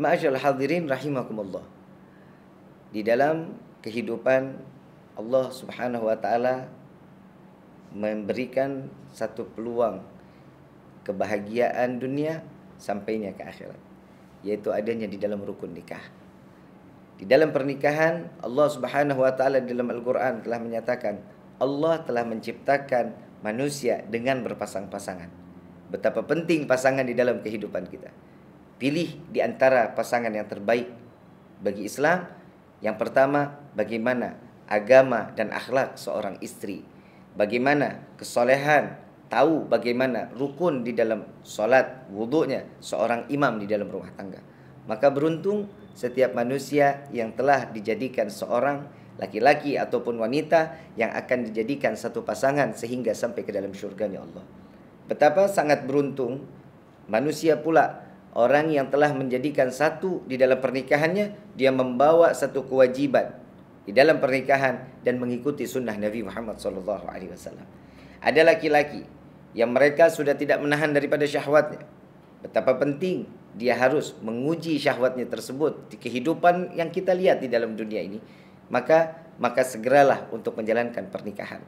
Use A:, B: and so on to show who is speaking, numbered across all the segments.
A: Ma'asyal hadirin rahimakumullah. Di dalam kehidupan Allah Subhanahu wa taala memberikan satu peluang kebahagiaan dunia sampainya ke akhirat yaitu adanya di dalam rukun nikah. Di dalam pernikahan Allah Subhanahu wa taala dalam Al-Qur'an telah menyatakan Allah telah menciptakan manusia dengan berpasang-pasangan. Betapa penting pasangan di dalam kehidupan kita pilih di antara pasangan yang terbaik bagi Islam. Yang pertama, bagaimana agama dan akhlak seorang istri. Bagaimana kesolehan, tahu bagaimana rukun di dalam sholat, wudhunya seorang imam di dalam rumah tangga. Maka beruntung setiap manusia yang telah dijadikan seorang laki-laki ataupun wanita yang akan dijadikan satu pasangan sehingga sampai ke dalam syurganya Allah. Betapa sangat beruntung manusia pula orang yang telah menjadikan satu di dalam pernikahannya dia membawa satu kewajiban di dalam pernikahan dan mengikuti sunnah Nabi Muhammad SAW. Ada laki-laki yang mereka sudah tidak menahan daripada syahwatnya. Betapa penting dia harus menguji syahwatnya tersebut di kehidupan yang kita lihat di dalam dunia ini. Maka maka segeralah untuk menjalankan pernikahan.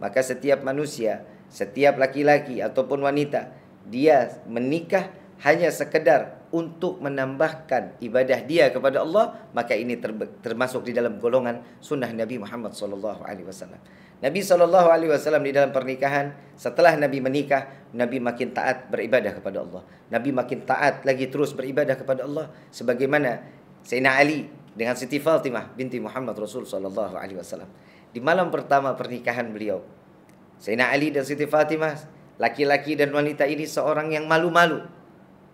A: Maka setiap manusia, setiap laki-laki ataupun wanita, dia menikah hanya sekedar untuk menambahkan ibadah dia kepada Allah maka ini ter- termasuk di dalam golongan sunnah Nabi Muhammad sallallahu alaihi wasallam. Nabi sallallahu alaihi wasallam di dalam pernikahan setelah Nabi menikah Nabi makin taat beribadah kepada Allah. Nabi makin taat lagi terus beribadah kepada Allah sebagaimana Sayyidina Ali dengan Siti Fatimah binti Muhammad Rasul sallallahu alaihi wasallam. Di malam pertama pernikahan beliau Sayyidina Ali dan Siti Fatimah laki-laki dan wanita ini seorang yang malu-malu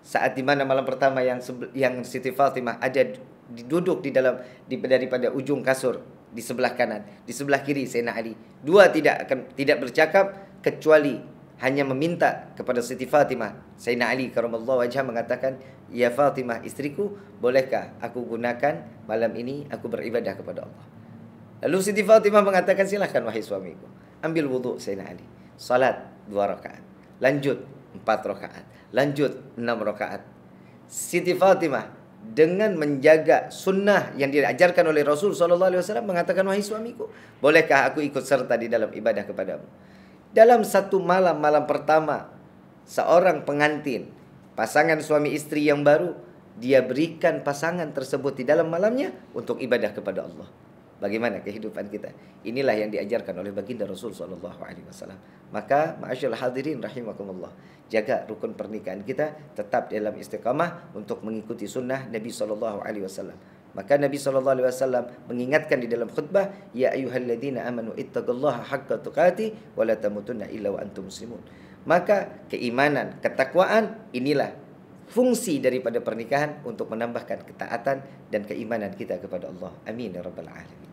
A: saat di mana malam pertama yang yang Siti Fatimah ada duduk di dalam di, daripada ujung kasur di sebelah kanan, di sebelah kiri Sayyidina Ali. Dua tidak akan tidak bercakap kecuali hanya meminta kepada Siti Fatimah. Sayyidina Ali karamallahu wajah mengatakan, "Ya Fatimah, istriku, bolehkah aku gunakan malam ini aku beribadah kepada Allah?" Lalu Siti Fatimah mengatakan, "Silakan wahai suamiku. Ambil wudu Sayyidina Ali. Salat dua rakaat. Lanjut empat rakaat. Lanjut 6 rakaat. Siti Fatimah dengan menjaga sunnah yang diajarkan oleh Rasul sallallahu Alaihi Wasallam mengatakan wahai suamiku bolehkah aku ikut serta di dalam ibadah kepadamu dalam satu malam malam pertama seorang pengantin pasangan suami istri yang baru dia berikan pasangan tersebut di dalam malamnya untuk ibadah kepada Allah bagaimana kehidupan kita. Inilah yang diajarkan oleh baginda Rasul sallallahu Alaihi Wasallam. Maka ma'asyil hadirin rahimakumullah. Jaga rukun pernikahan kita tetap dalam istiqamah untuk mengikuti sunnah Nabi sallallahu Alaihi Wasallam. Maka Nabi sallallahu alaihi wasallam mengingatkan di dalam khutbah, ya ayyuhalladzina amanu ittaqullaha haqqa tuqatih wa la tamutunna illa wa antum muslimun. Maka keimanan, ketakwaan inilah fungsi daripada pernikahan untuk menambahkan ketaatan dan keimanan kita kepada Allah. Amin ya rabbal alamin.